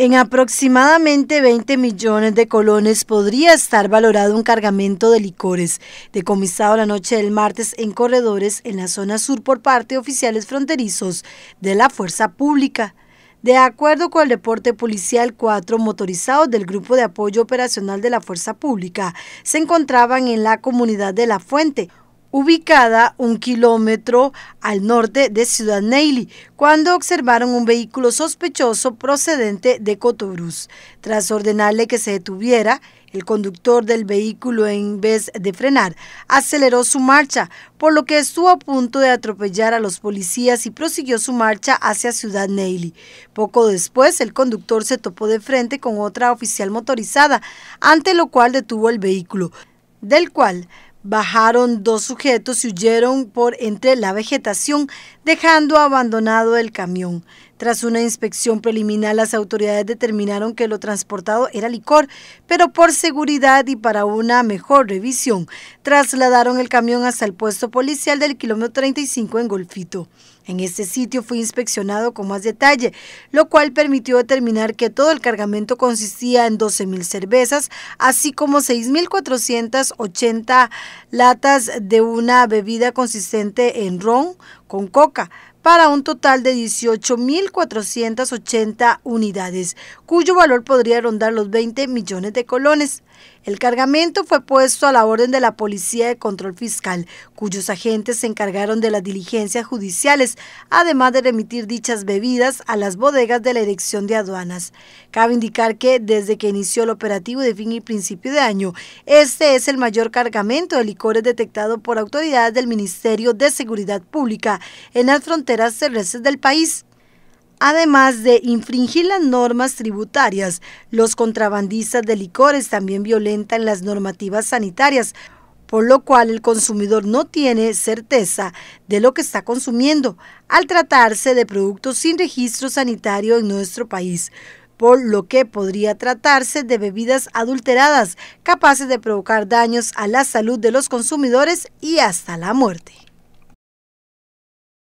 En aproximadamente 20 millones de colones podría estar valorado un cargamento de licores, decomisado la noche del martes en corredores en la zona sur por parte de oficiales fronterizos de la Fuerza Pública. De acuerdo con el deporte policial, cuatro motorizados del Grupo de Apoyo Operacional de la Fuerza Pública se encontraban en la comunidad de La Fuente, ubicada un kilómetro al norte de Ciudad neilly cuando observaron un vehículo sospechoso procedente de Cotobruz. Tras ordenarle que se detuviera, el conductor del vehículo, en vez de frenar, aceleró su marcha, por lo que estuvo a punto de atropellar a los policías y prosiguió su marcha hacia Ciudad Neily. Poco después, el conductor se topó de frente con otra oficial motorizada, ante lo cual detuvo el vehículo, del cual Bajaron dos sujetos y huyeron por entre la vegetación, dejando abandonado el camión. Tras una inspección preliminar, las autoridades determinaron que lo transportado era licor, pero por seguridad y para una mejor revisión, trasladaron el camión hasta el puesto policial del kilómetro 35 en Golfito. En este sitio fue inspeccionado con más detalle, lo cual permitió determinar que todo el cargamento consistía en 12.000 cervezas, así como 6.480 latas de una bebida consistente en ron con coca, para un total de 18.480 unidades, cuyo valor podría rondar los 20 millones de colones. El cargamento fue puesto a la orden de la Policía de Control Fiscal, cuyos agentes se encargaron de las diligencias judiciales, además de remitir dichas bebidas a las bodegas de la Dirección de Aduanas. Cabe indicar que desde que inició el operativo de fin y principio de año, este es el mayor cargamento de licores detectado por autoridades del Ministerio de Seguridad Pública en las fronteras terrestres del país. Además de infringir las normas tributarias, los contrabandistas de licores también violentan las normativas sanitarias, por lo cual el consumidor no tiene certeza de lo que está consumiendo al tratarse de productos sin registro sanitario en nuestro país, por lo que podría tratarse de bebidas adulteradas capaces de provocar daños a la salud de los consumidores y hasta la muerte.